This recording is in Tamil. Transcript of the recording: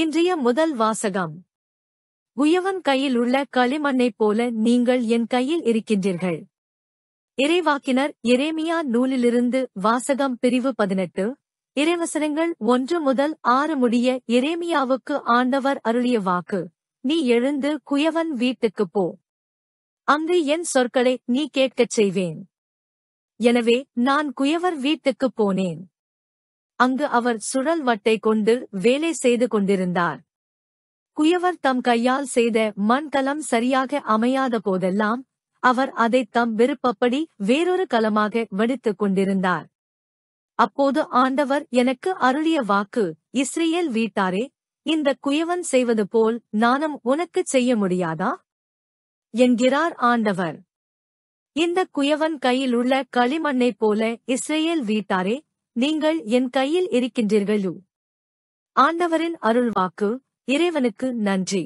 இன்றைய முதல் வாசகம் உயவன் கையில் உள்ள களிமண்ணைப் போல நீங்கள் என் கையில் இருக்கின்றீர்கள் இறைவாக்கினர் எரேமியா நூலிலிருந்து வாசகம் பிரிவு பதினெட்டு இறைவசனங்கள் ஒன்று முதல் ஆறு முடிய எரேமியாவுக்கு ஆண்டவர் அருளிய வாக்கு நீ எழுந்து குயவன் வீட்டுக்குப் போ அங்கு என் சொற்களை நீ கேட்கச் செய்வேன் எனவே நான் குயவர் வீட்டுக்குப் போனேன் அங்கு அவர் சுழல் வட்டை கொண்டு வேலை செய்து கொண்டிருந்தார் குயவர் தம் கையால் செய்த மண் சரியாக அமையாத போதெல்லாம் அவர் அதை தம் விருப்பப்படி வேறொரு கலமாக வெடித்துக் கொண்டிருந்தார் அப்போது ஆண்டவர் எனக்கு அருளிய வாக்கு இஸ்ரேல் வீட்டாரே இந்த குயவன் செய்வது போல் நானும் உனக்குச் செய்ய முடியாதா என்கிறார் ஆண்டவர் இந்த குயவன் கையிலுள்ள களிமண்ணைப் போல இஸ்ரேல் வீட்டாரே நீங்கள் என் கையில் இருக்கின்றீர்களோ ஆண்டவரின் அருள்வாக்கு இறைவனுக்கு நன்றி